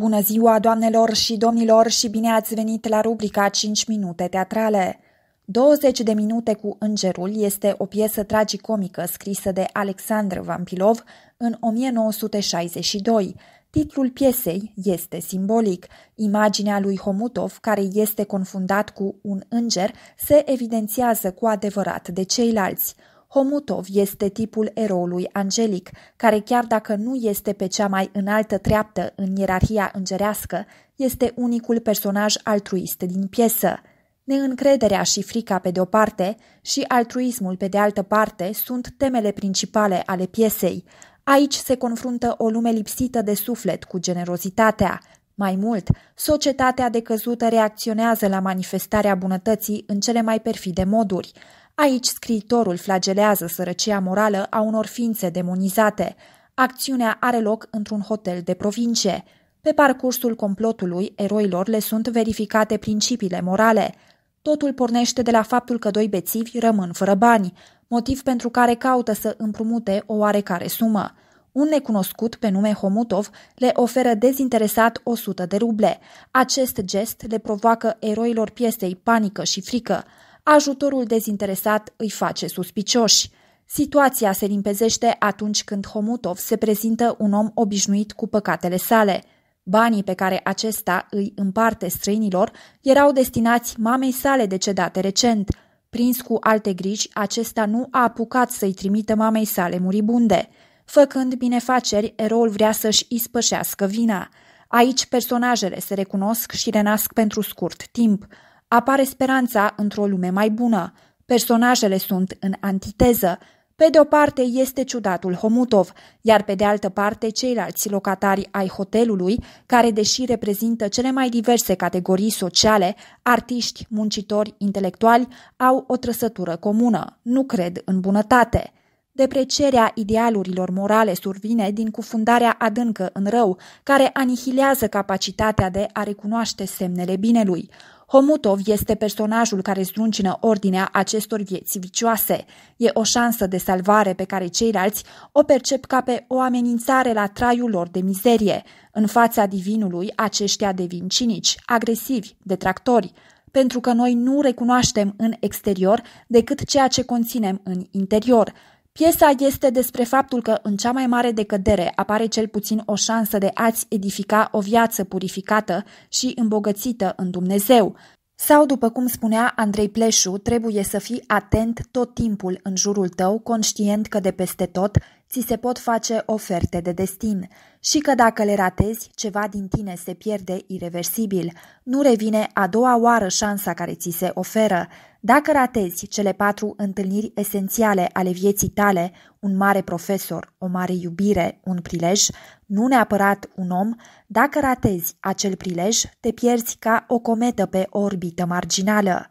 Bună ziua, doamnelor și domnilor, și bine ați venit la rubrica 5 minute teatrale. 20 de minute cu Îngerul este o piesă tragicomică scrisă de Alexandr Vampilov în 1962. Titlul piesei este simbolic. Imaginea lui Homutov, care este confundat cu un înger, se evidențiază cu adevărat de ceilalți. Homutov este tipul eroului angelic, care chiar dacă nu este pe cea mai înaltă treaptă în ierarhia îngerească, este unicul personaj altruist din piesă. Neîncrederea și frica pe de o parte și altruismul pe de altă parte sunt temele principale ale piesei. Aici se confruntă o lume lipsită de suflet cu generozitatea, mai mult, societatea decăzută reacționează la manifestarea bunătății în cele mai perfide moduri. Aici scriitorul flagelează sărăcia morală a unor ființe demonizate. Acțiunea are loc într-un hotel de provincie. Pe parcursul complotului, eroilor le sunt verificate principiile morale. Totul pornește de la faptul că doi bețivi rămân fără bani, motiv pentru care caută să împrumute o oarecare sumă. Un necunoscut pe nume Homutov le oferă dezinteresat 100 de ruble. Acest gest le provoacă eroilor piesei panică și frică. Ajutorul dezinteresat îi face suspicioși. Situația se limpezește atunci când Homutov se prezintă un om obișnuit cu păcatele sale. Banii pe care acesta îi împarte străinilor erau destinați mamei sale decedate recent. Prins cu alte griji, acesta nu a apucat să-i trimită mamei sale muribunde. Făcând binefaceri, eroul vrea să-și ispășească vina. Aici personajele se recunosc și renasc pentru scurt timp. Apare speranța într-o lume mai bună. Personajele sunt în antiteză. Pe de o parte este ciudatul Homutov, iar pe de altă parte ceilalți locatari ai hotelului, care deși reprezintă cele mai diverse categorii sociale, artiști, muncitori, intelectuali, au o trăsătură comună. Nu cred în bunătate. Deprecierea idealurilor morale survine din cufundarea adâncă în rău, care anihilează capacitatea de a recunoaște semnele binelui. Homutov este personajul care zdruncină ordinea acestor vieți vicioase. E o șansă de salvare pe care ceilalți o percep ca pe o amenințare la traiul lor de mizerie. În fața divinului, aceștia devin cinici, agresivi, detractori pentru că noi nu recunoaștem în exterior decât ceea ce conținem în interior. Piesa este despre faptul că în cea mai mare decădere apare cel puțin o șansă de a-ți edifica o viață purificată și îmbogățită în Dumnezeu. Sau, după cum spunea Andrei Pleșu, trebuie să fii atent tot timpul în jurul tău, conștient că de peste tot ți se pot face oferte de destin și că dacă le ratezi, ceva din tine se pierde irreversibil. Nu revine a doua oară șansa care ți se oferă. Dacă ratezi cele patru întâlniri esențiale ale vieții tale, un mare profesor, o mare iubire, un prilej, nu neapărat un om, dacă ratezi acel prilej, te pierzi ca o cometă pe orbită marginală.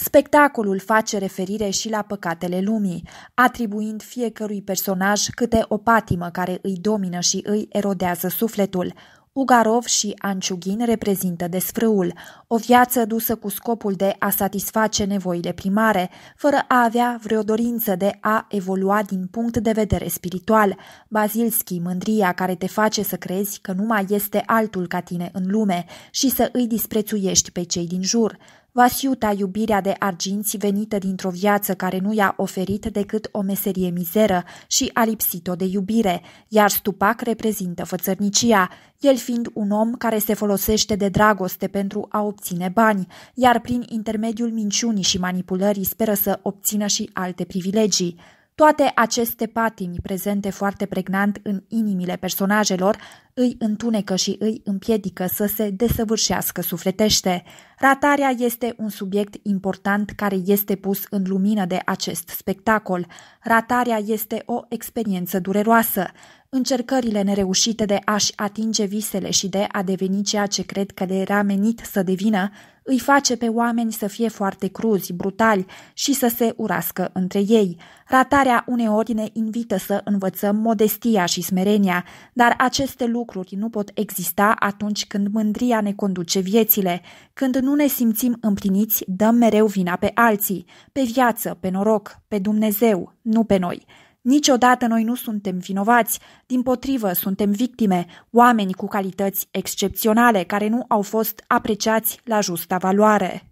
Spectacolul face referire și la păcatele lumii, atribuind fiecărui personaj câte o patimă care îi domină și îi erodează sufletul. Ugarov și Anciughin reprezintă desfrâul, o viață dusă cu scopul de a satisface nevoile primare, fără a avea vreo dorință de a evolua din punct de vedere spiritual. Bazilski, mândria care te face să crezi că nu mai este altul ca tine în lume și să îi disprețuiești pe cei din jur va siuta iubirea de arginți venită dintr-o viață care nu i-a oferit decât o meserie mizeră și a lipsit-o de iubire, iar Stupac reprezintă fățărnicia, el fiind un om care se folosește de dragoste pentru a obține bani, iar prin intermediul minciunii și manipulării speră să obțină și alte privilegii. Toate aceste patini prezente foarte pregnant în inimile personajelor îi întunecă și îi împiedică să se desăvârșească sufletește. Ratarea este un subiect important care este pus în lumină de acest spectacol. Ratarea este o experiență dureroasă. Încercările nereușite de a-și atinge visele și de a deveni ceea ce cred că le era menit să devină, îi face pe oameni să fie foarte cruzi, brutali și să se urască între ei. Ratarea uneori ne invită să învățăm modestia și smerenia, dar aceste lucruri lucruri nu pot exista atunci când mândria ne conduce viețile. Când nu ne simțim împliniți, dăm mereu vina pe alții, pe viață, pe noroc, pe Dumnezeu, nu pe noi. Niciodată noi nu suntem vinovați, din potrivă suntem victime, oameni cu calități excepționale care nu au fost apreciați la justa valoare.